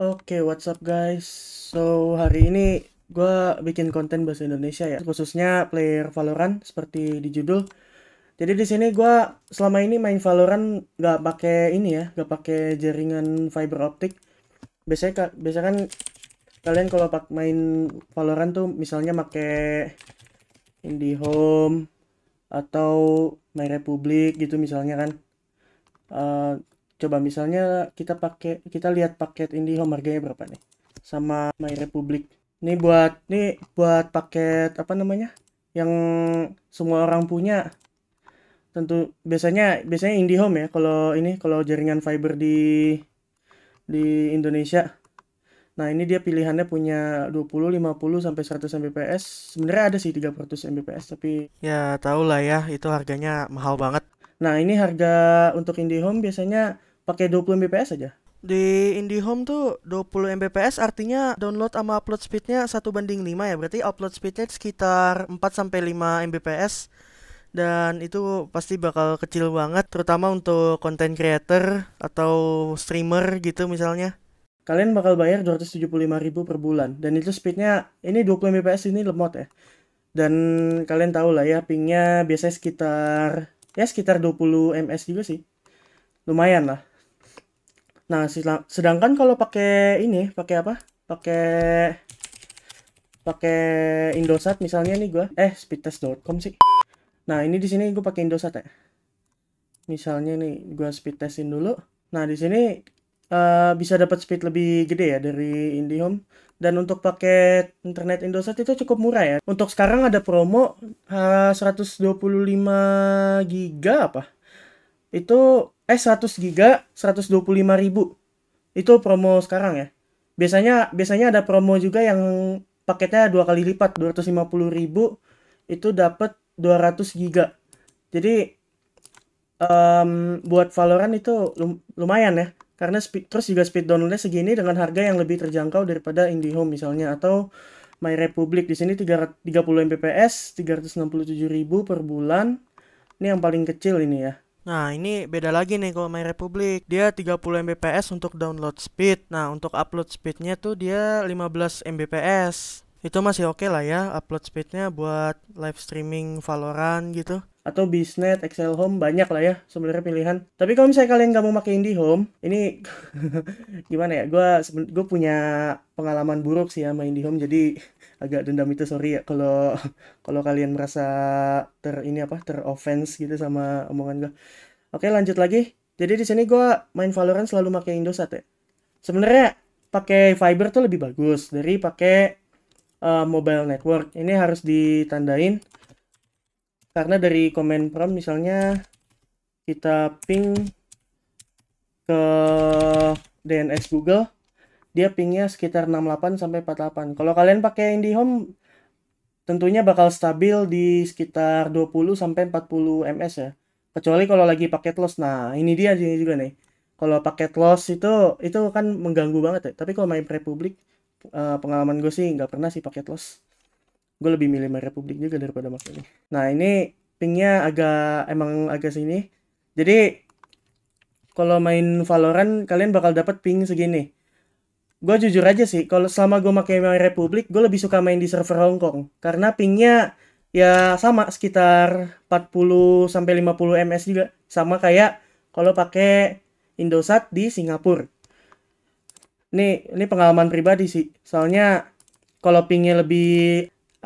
Oke, okay, what's up guys? So, hari ini gue bikin konten bahasa Indonesia ya, khususnya player Valorant seperti di judul. Jadi di sini gue selama ini main Valorant nggak pakai ini ya, nggak pakai jaringan fiber optik. Biasanya, biasanya kan kalian kalau main Valorant tuh misalnya pakai IndiHome atau My Republic gitu misalnya kan. Uh, coba misalnya kita pakai kita lihat paket IndiHome harganya berapa nih sama My Republic ini buat nih buat paket apa namanya yang semua orang punya tentu biasanya biasanya IndiHome ya kalau ini kalau jaringan fiber di di Indonesia Nah, ini dia pilihannya punya 20, 50 sampai 100 Mbps. Sebenarnya ada sih 300 Mbps, tapi ya tahu lah ya, itu harganya mahal banget. Nah, ini harga untuk IndiHome biasanya pakai 20 Mbps aja. Di IndiHome tuh 20 Mbps artinya download sama upload speednya satu banding 5 ya. Berarti upload speednya sekitar 4 sampai 5 Mbps dan itu pasti bakal kecil banget terutama untuk content creator atau streamer gitu misalnya kalian bakal bayar 275 ribu per bulan dan itu speednya ini 20 Mbps ini lemot ya dan kalian tahu lah ya pingnya biasanya sekitar ya sekitar 20 ms juga sih lumayan lah Nah, sedangkan kalau pakai ini, pakai apa? Pakai pakai Indosat misalnya nih gua. Eh, speedtest.com sih. Nah, ini di sini gua pakai Indosat ya. Misalnya nih gua speedtestin dulu. Nah, di sini uh, bisa dapat speed lebih gede ya dari IndiHome. Dan untuk paket internet Indosat itu cukup murah ya. Untuk sekarang ada promo uh, 125 GB apa? Itu eh 100 giga 125 ribu itu promo sekarang ya biasanya biasanya ada promo juga yang paketnya dua kali lipat 250 ribu itu dapat 200 giga jadi um, buat Valorant itu lumayan ya karena speed, terus juga speed downloadnya segini dengan harga yang lebih terjangkau daripada IndiHome misalnya atau My Republic di sini 30 Mbps 367.000 per bulan. Ini yang paling kecil ini ya. Nah ini beda lagi nih kalau My Republic Dia 30 Mbps untuk download speed Nah untuk upload speednya tuh dia 15 Mbps itu masih oke okay lah ya upload speednya buat live streaming Valorant gitu atau Bisnet, Excel Home banyak lah ya sebenarnya pilihan. Tapi kalau misalnya kalian nggak mau pakai home ini gimana ya? Gue gue punya pengalaman buruk sih ya main sama home jadi agak dendam itu sorry ya kalau kalau kalian merasa ter ini apa ter offense gitu sama omongan gue. Oke lanjut lagi. Jadi di sini gue main Valorant selalu pakai Indosat ya. Sebenarnya pakai fiber tuh lebih bagus dari pakai uh, mobile network. Ini harus ditandain karena dari command prompt misalnya kita ping ke DNS Google dia pingnya sekitar 68 sampai 48. Kalau kalian pakai IndiHome tentunya bakal stabil di sekitar 20 sampai 40 ms ya. Kecuali kalau lagi paket loss. Nah, ini dia juga nih. Kalau paket loss itu itu kan mengganggu banget ya. Tapi kalau main Republik uh, pengalaman gue sih nggak pernah sih pakai los gue lebih milih My Republic juga daripada Mac ini nah ini pingnya agak emang agak sini jadi kalau main Valorant kalian bakal dapat ping segini gue jujur aja sih kalau selama gue pakai My Republic gue lebih suka main di server Hong Kong karena pingnya ya sama sekitar 40 sampai 50 ms juga sama kayak kalau pakai Indosat di Singapura ini ini pengalaman pribadi sih soalnya kalau pingnya lebih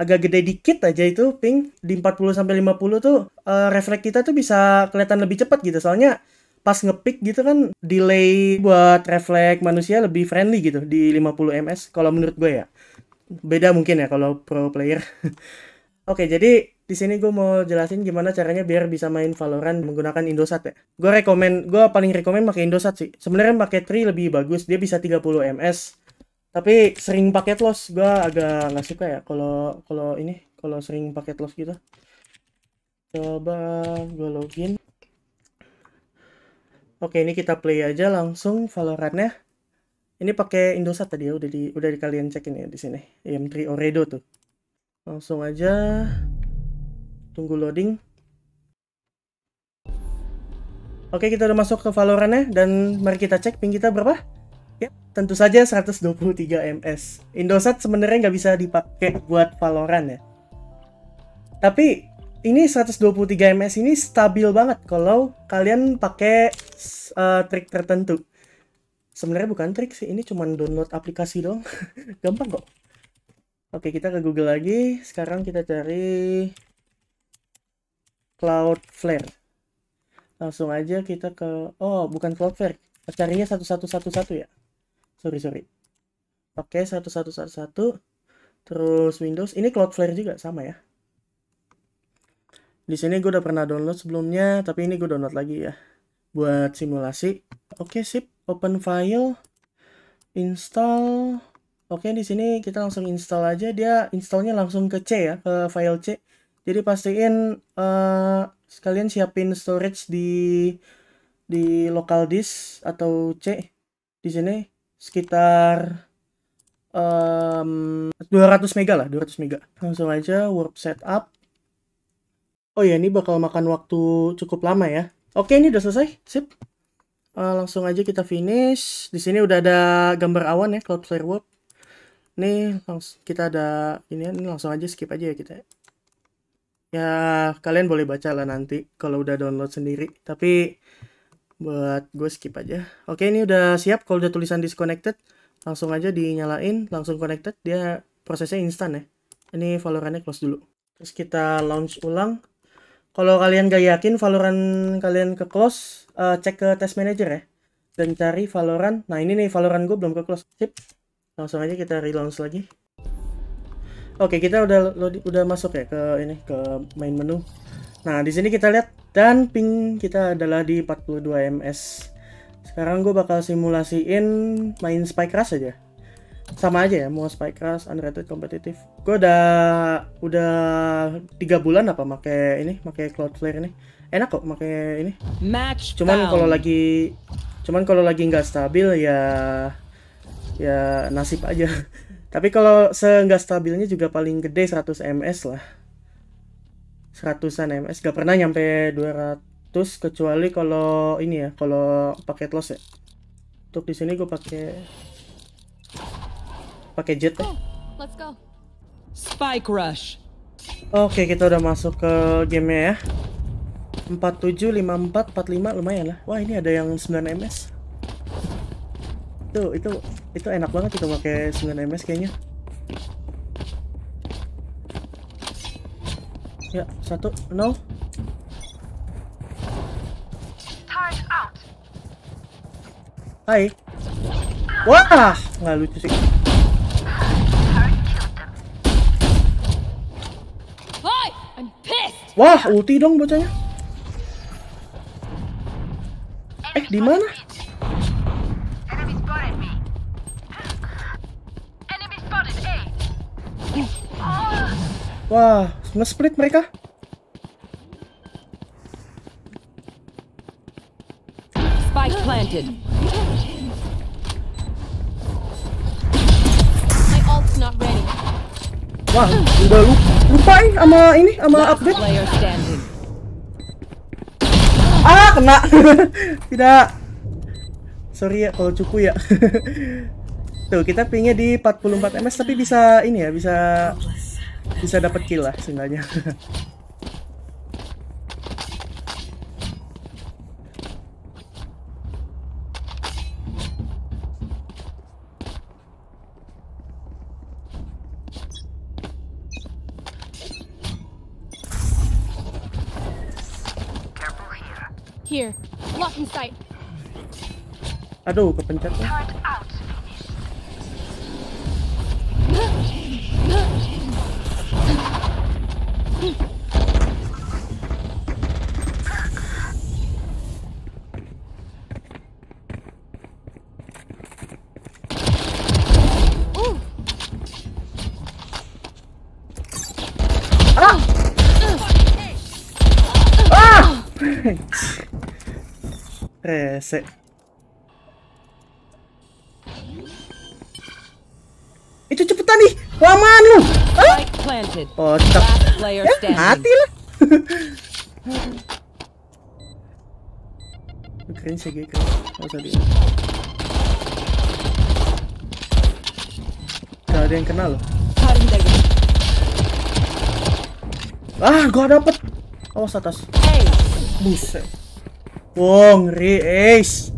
agak gede dikit aja itu ping di 40 sampai 50 tuh uh, refleks kita tuh bisa kelihatan lebih cepat gitu soalnya pas ngepick gitu kan delay buat refleks manusia lebih friendly gitu di 50 ms kalau menurut gue ya beda mungkin ya kalau pro player oke okay, jadi di sini gue mau jelasin gimana caranya biar bisa main Valorant menggunakan Indosat ya. Gue rekomen, gue paling rekomen pakai Indosat sih. Sebenarnya pakai Tri lebih bagus, dia bisa 30 ms. Tapi sering paket loss, gue agak nggak suka ya. Kalau kalau ini, kalau sering paket loss gitu. Coba gue login. Oke, ini kita play aja langsung Valorantnya. Ini pakai Indosat tadi ya, udah di udah di kalian cekin ya di sini. m 3 Oredo tuh. Langsung aja. Tunggu loading. Oke, kita udah masuk ke Valorant-nya dan mari kita cek ping kita berapa. Ya, tentu saja 123 ms. Indosat sebenarnya nggak bisa dipakai buat Valorant ya. Tapi ini 123 ms ini stabil banget kalau kalian pakai uh, trik tertentu. Sebenarnya bukan trik sih, ini cuma download aplikasi dong. Gampang kok. Oke, kita ke Google lagi. Sekarang kita cari Cloudflare. Langsung aja kita ke oh, bukan Cloudflare. Carinya 1111 ya. Sorry, sorry. Oke, okay, 1111. Terus Windows. Ini Cloudflare juga sama ya. Di sini gue udah pernah download sebelumnya, tapi ini gue download lagi ya. Buat simulasi. Oke, okay, sip. Open file. Install. Oke, okay, di sini kita langsung install aja. Dia installnya langsung ke C ya, ke file C jadi pastiin uh, sekalian siapin storage di di local disk atau C di sini sekitar um, 200 mega lah 200 mega langsung aja warp setup oh ya ini bakal makan waktu cukup lama ya oke ini udah selesai sip uh, langsung aja kita finish di sini udah ada gambar awan ya cloudflare warp nih langsung kita ada ini, ya, ini langsung aja skip aja ya kita ya ya kalian boleh baca lah nanti kalau udah download sendiri tapi buat gue skip aja oke ini udah siap kalau udah tulisan disconnected langsung aja dinyalain langsung connected dia prosesnya instan ya ini Valorantnya close dulu terus kita launch ulang kalau kalian gak yakin Valorant kalian ke close uh, cek ke test manager ya dan cari Valorant nah ini nih Valorant gue belum ke close sip langsung aja kita relaunch lagi Oke, kita udah udah masuk ya ke ini ke main menu. Nah, di sini kita lihat dan ping kita adalah di 42 ms. Sekarang gue bakal simulasiin main Spike Rush aja. Sama aja ya, mau Spike Rush unrated kompetitif. Gue udah udah 3 bulan apa pakai ini, pakai Cloudflare ini. Enak kok pakai ini. Match cuman kalau lagi cuman kalau lagi nggak stabil ya ya nasib aja. Tapi kalau seenggak stabilnya juga paling gede 100 ms lah. 100-an ms gak pernah nyampe 200 kecuali kalau ini ya, kalau paket loss ya. Untuk di sini gue pakai pakai jet. Ya. Let's go. Spike rush. Oke, kita udah masuk ke game ya. 47 54 45 lumayan lah. Wah, ini ada yang 9 ms itu itu itu enak banget itu pakai 9 ms kayaknya ya satu no Hai. Wah, nggak lucu sih. Wah, ulti dong bocahnya. Eh, di mana? Wah, nge-split mereka. Spike planted. My ult's not ready. Wah, udah lupa, lupa eh, sama ini, sama update. Ah, kena. Tidak. Sorry ya kalau cukup ya. Tuh, kita pingnya di 44 ms tapi bisa ini ya, bisa bisa dapat kill lah seenggaknya Here, lock in sight. Aduh, kepencet. Ya. Eh, se, planted. Oh, player ya, sih gue keren. ada yang kenal loh. Ah, gua dapet. Awas atas. Buset. Wong, ngeri, Ace.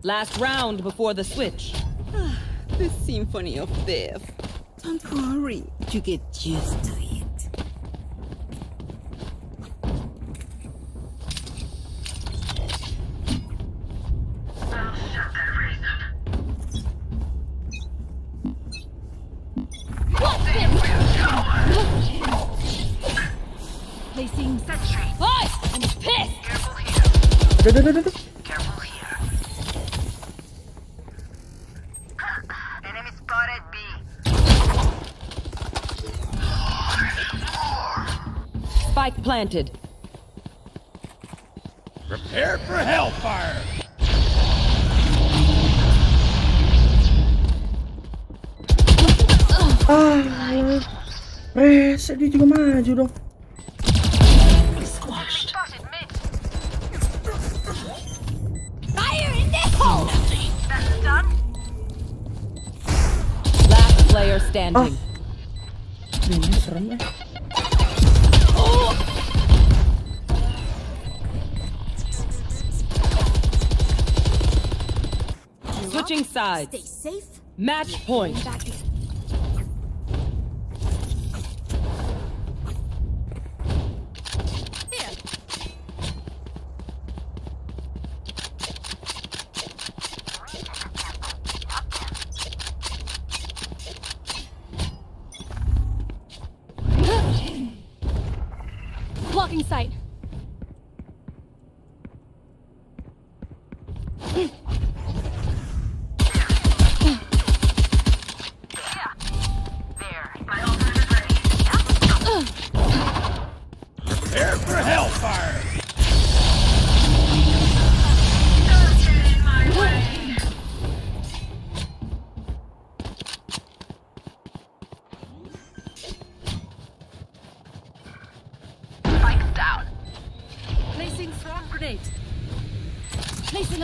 Last round before the switch. the symphony of death. Don't worry, you get used to it. Placing sentry. I'm pissed! Careful here. Spike planted. Prepare for hellfire! Ah, reset dia juga maju dong. Last player standing. Ini serem ya. Switching up. sides. Stay safe. Match point. Blocking sight.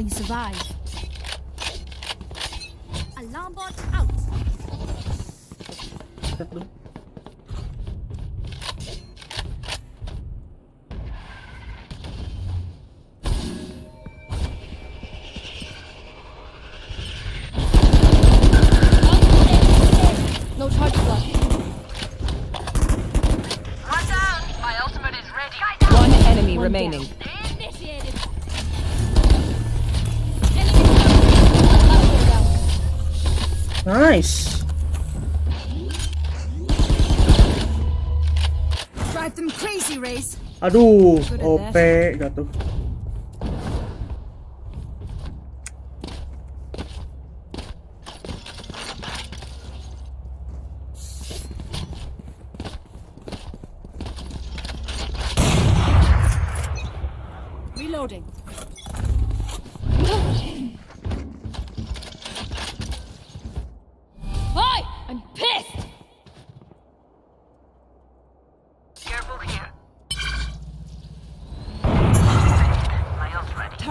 how you survive. Alarm bot out. Aduh, OP gak tuh.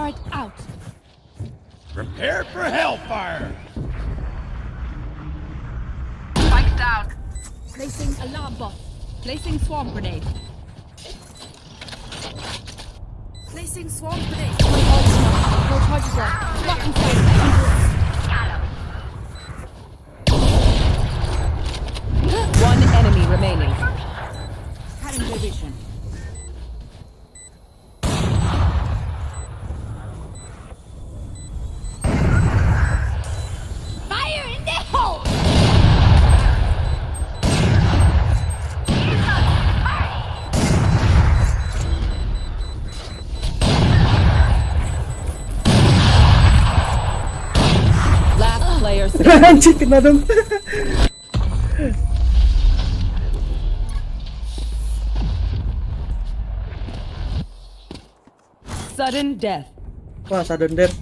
turret out. Prepare for hellfire! Spike down. Placing alarm bot. Placing swarm grenade. Placing swarm grenade. My ultimate. No charges left. Locking fire. Anjir kena dong. sudden death. Wah, sudden death.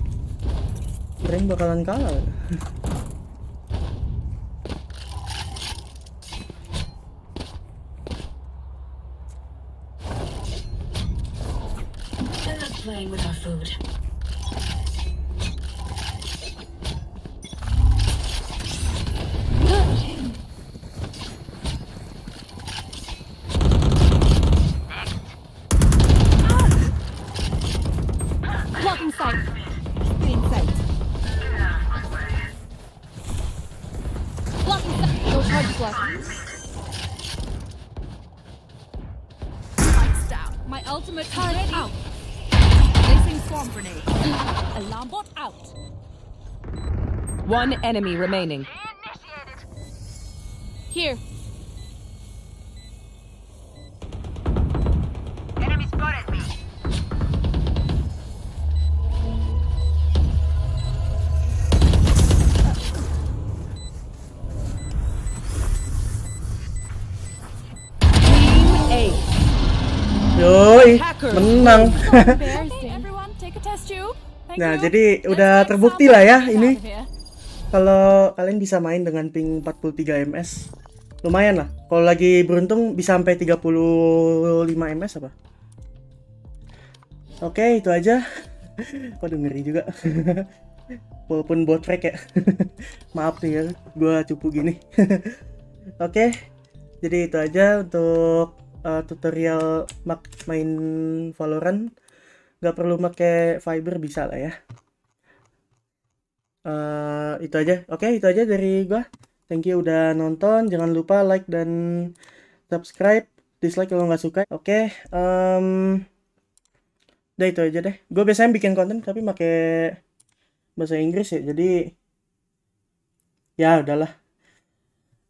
Keren bakalan kalah. playing with our food. My ultimate target out. Placing swarm grenade. Alarm bot out. One enemy remaining. Here. emang. nah, jadi udah terbukti lah ya ini. Kalau kalian bisa main dengan ping 43 ms, lumayan lah. Kalau lagi beruntung bisa sampai 35 ms apa? Oke, okay, itu aja. Waduh ngeri juga. Walaupun buat track ya. Maaf nih ya, gua cupu gini. Oke. Okay, jadi itu aja untuk uh, tutorial mak main Valorant nggak perlu pakai fiber bisa lah ya uh, itu aja oke okay, itu aja dari gua thank you udah nonton jangan lupa like dan subscribe dislike kalau nggak suka oke okay, um, udah itu aja deh Gua biasanya bikin konten tapi pakai bahasa Inggris ya jadi ya udahlah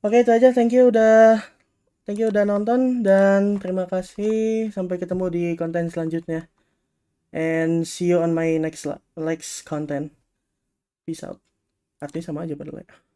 oke okay, itu aja thank you udah Thank you udah nonton dan terima kasih. Sampai ketemu di konten selanjutnya. And see you on my next next content. Peace out. Artinya sama aja padahal ya.